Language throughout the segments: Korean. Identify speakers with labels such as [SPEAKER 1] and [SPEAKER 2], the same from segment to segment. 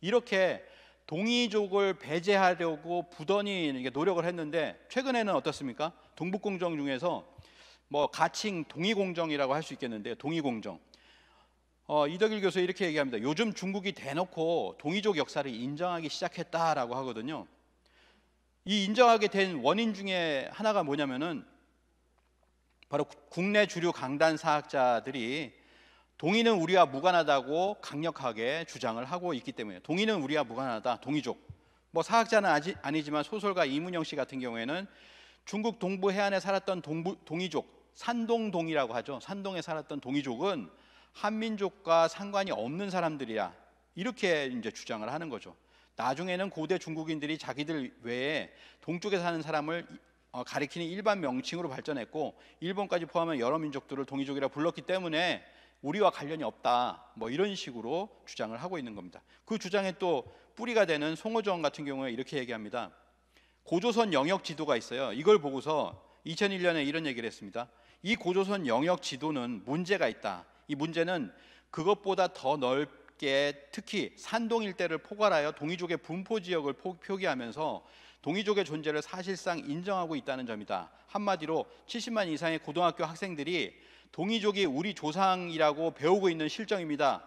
[SPEAKER 1] 이렇게 동이족을 배제하려고 부더니 노력을 했는데 최근에는 어떻습니까? 동북공정 중에서 뭐 가칭 동이공정이라고 할 수있겠는데 동이공정. 어, 이덕일 교수 이렇게 얘기합니다. 요즘 중국이 대놓고 동이족 역사를 인정하기 시작했다라고 하거든요. 이 인정하게 된 원인 중에 하나가 뭐냐면은 바로 국내 주류 강단 사학자들이 동의는 우리와 무관하다고 강력하게 주장을 하고 있기 때문에 동의는 우리와 무관하다 동의족 뭐 사학자는 아직 아니지만 소설가 이문영 씨 같은 경우에는 중국 동부 해안에 살았던 동부, 동이족 산동동이라고 하죠 산동에 살았던 동의족은 한민족과 상관이 없는 사람들이야 이렇게 이제 주장을 하는 거죠 나중에는 고대 중국인들이 자기들 외에 동쪽에 사는 사람을 어, 가리키는 일반 명칭으로 발전했고 일본까지 포함한 여러 민족들을 동의족이라 불렀기 때문에 우리와 관련이 없다. 뭐 이런 식으로 주장을 하고 있는 겁니다. 그 주장의 또 뿌리가 되는 송호정 같은 경우에 이렇게 얘기합니다. 고조선 영역 지도가 있어요. 이걸 보고서 2001년에 이런 얘기를 했습니다. 이 고조선 영역 지도는 문제가 있다. 이 문제는 그것보다 더 넓게 특히 산동 일대를 포괄하여 동이족의 분포 지역을 표기하면서 동이족의 존재를 사실상 인정하고 있다는 점이다. 한마디로 70만 이상의 고등학교 학생들이 동이족이 우리 조상이라고 배우고 있는 실정입니다.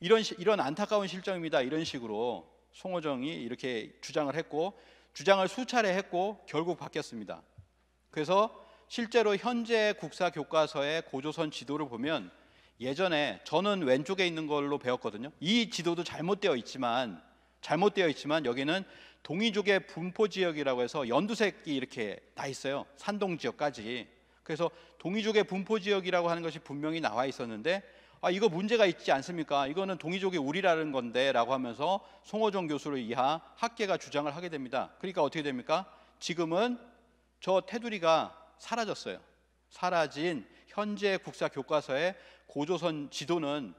[SPEAKER 1] 이런 이런 안타까운 실정입니다. 이런 식으로 송호정이 이렇게 주장을 했고 주장을 수차례 했고 결국 바뀌었습니다. 그래서 실제로 현재 국사 교과서의 고조선 지도를 보면 예전에 저는 왼쪽에 있는 걸로 배웠거든요. 이 지도도 잘못되어 있지만 잘못되어 있지만 여기는 동이족의 분포 지역이라고 해서 연두색이 이렇게 나 있어요. 산동 지역까지. 그래서 동이족의 분포 지역이라고 하는 것이 분명히 나와 있었는데 아 이거 문제가 있지 않습니까? 이거는 동이족의 우리라는 건데라고 하면서 송호정 교수를 이하 학계가 주장을 하게 됩니다. 그러니까 어떻게 됩니까? 지금은 저 테두리가 사라졌어요. 사라진 현재 국사 교과서의 고조선 지도는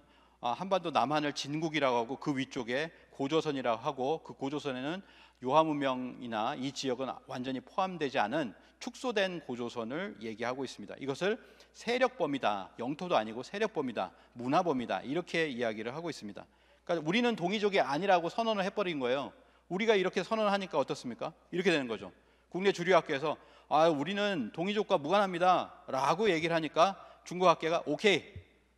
[SPEAKER 1] 아, 한반도 남한을 진국이라고 하고 그 위쪽에 고조선이라고 하고 그 고조선에는 요하문명이나이 지역은 완전히 포함되지 않은 축소된 고조선을 얘기하고 있습니다. 이것을 세력범이다, 영토도 아니고 세력범이다, 문화범이다 이렇게 이야기를 하고 있습니다. 그러니까 우리는 동이족이 아니라고 선언을 해버린 거예요. 우리가 이렇게 선언하니까 어떻습니까? 이렇게 되는 거죠. 국내 주류학계에서 아 우리는 동이족과 무관합니다라고 얘기를 하니까 중국학계가 오케이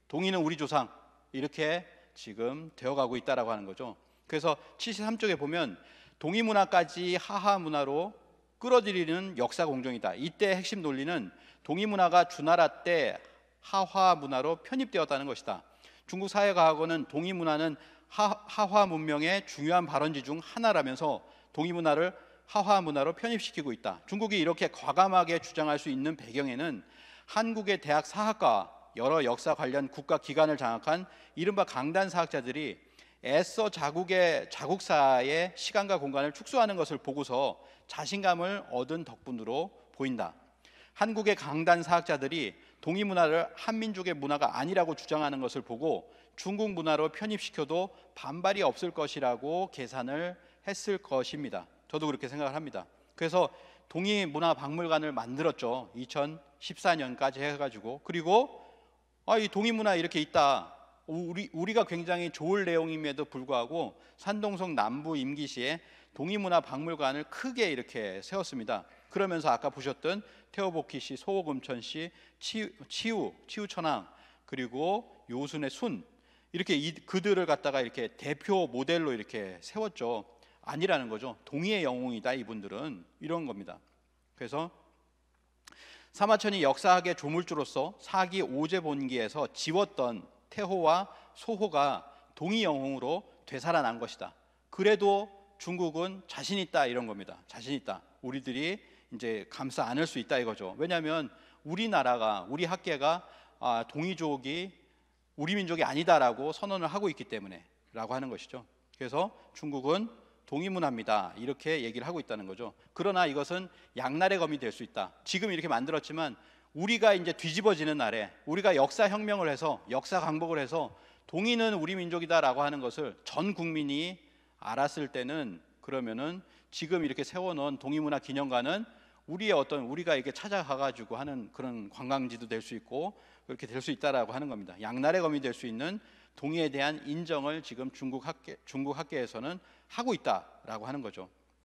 [SPEAKER 1] 동이는 우리 조상 이렇게 지금 되어가고 있다라고 하는 거죠. 그래서 73쪽에 보면 동이 문화까지 하하 문화로 끌어들이는 역사 공정이다. 이때 핵심 논리는 동이 문화가 주나라 때 하화 문화로 편입되었다는 것이다. 중국 사회과학원은 동이 문화는 하, 하화 문명의 중요한 발원지 중 하나라면서 동이 문화를 하화 문화로 편입시키고 있다. 중국이 이렇게 과감하게 주장할 수 있는 배경에는 한국의 대학 사학과 여러 역사 관련 국가 기관을 장악한 이른바 강단 사학자들이 애써 자국의 자국사의 시간과 공간을 축소하는 것을 보고서 자신감을 얻은 덕분으로 보인다. 한국의 강단 사학자들이 동이 문화를 한민족의 문화가 아니라고 주장하는 것을 보고 중국 문화로 편입시켜도 반발이 없을 것이라고 계산을 했을 것입니다. 저도 그렇게 생각을 합니다. 그래서 동이 문화 박물관을 만들었죠. 2014년까지 해가지고 그리고 아, 이 동의문화 이렇게 있다. 우리, 우리가 굉장히 좋을 내용임에도 불구하고 산동성 남부 임기시에 동의문화 박물관을 크게 이렇게 세웠습니다. 그러면서 아까 보셨던 태오복키시 소호금천시, 치우, 치우, 치우천왕 그리고 요순의 순 이렇게 이, 그들을 갖다가 이렇게 대표 모델로 이렇게 세웠죠. 아니라는 거죠. 동의의 영웅이다 이분들은 이런 겁니다. 그래서 사마천이 역사학의 조물주로서 사기 오제본기에서 지웠던 태호와 소호가 동이영웅으로 되살아난 것이다. 그래도 중국은 자신 있다 이런 겁니다. 자신 있다. 우리들이 이제 감싸 안을 수 있다 이거죠. 왜냐하면 우리나라가 우리 학계가 아, 동이족이 우리 민족이 아니다라고 선언을 하고 있기 때문에라고 하는 것이죠. 그래서 중국은 동의문합니다. 이렇게 얘기를 하고 있다는 거죠. 그러나 이것은 양날의 검이 될 수 있다. 지금 이렇게 만들었지만 우리가 이제 뒤집어지는 날에 우리가 역사 혁명을 해서 역사 강복을 해서 동의는 우리 민족이다라고 하는 것을 전 국민이 알았을 때는 그러면은 지금 이렇게 세워놓은 동의문화 기념관은 우리의 어떤 우리가 이렇게 찾아가가지고 하는 그런 관광지도 될 수 있고 그렇게 될 수 있다라고 하는 겁니다. 양날의 검이 될 수 있는 동의에 대한 인정을 지금 중국 학계 중국 학계에서는 하고 있다라고 하는 거죠.